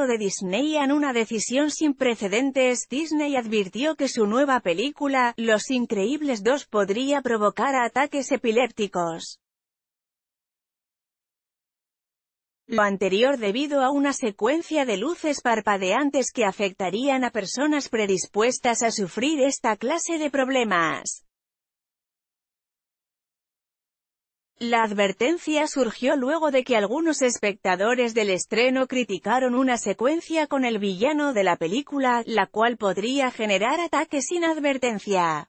de Disney en una decisión sin precedentes, Disney advirtió que su nueva película, Los Increíbles 2 podría provocar ataques epilépticos. Lo anterior debido a una secuencia de luces parpadeantes que afectarían a personas predispuestas a sufrir esta clase de problemas. La advertencia surgió luego de que algunos espectadores del estreno criticaron una secuencia con el villano de la película, la cual podría generar ataques sin advertencia.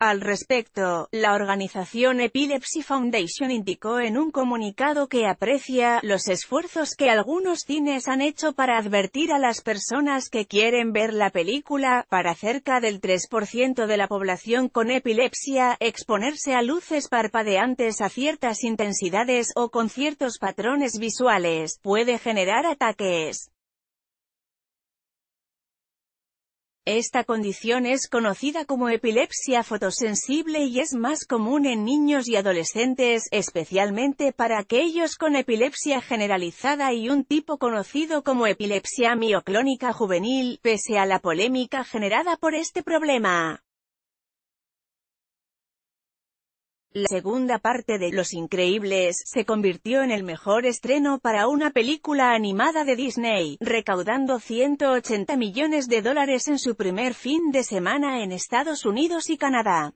Al respecto, la organización Epilepsy Foundation indicó en un comunicado que aprecia los esfuerzos que algunos cines han hecho para advertir a las personas que quieren ver la película, para cerca del 3% de la población con epilepsia, exponerse a luces parpadeantes a ciertas intensidades o con ciertos patrones visuales, puede generar ataques. Esta condición es conocida como epilepsia fotosensible y es más común en niños y adolescentes, especialmente para aquellos con epilepsia generalizada y un tipo conocido como epilepsia mioclónica juvenil, pese a la polémica generada por este problema. La segunda parte de Los Increíbles se convirtió en el mejor estreno para una película animada de Disney, recaudando 180 millones de dólares en su primer fin de semana en Estados Unidos y Canadá.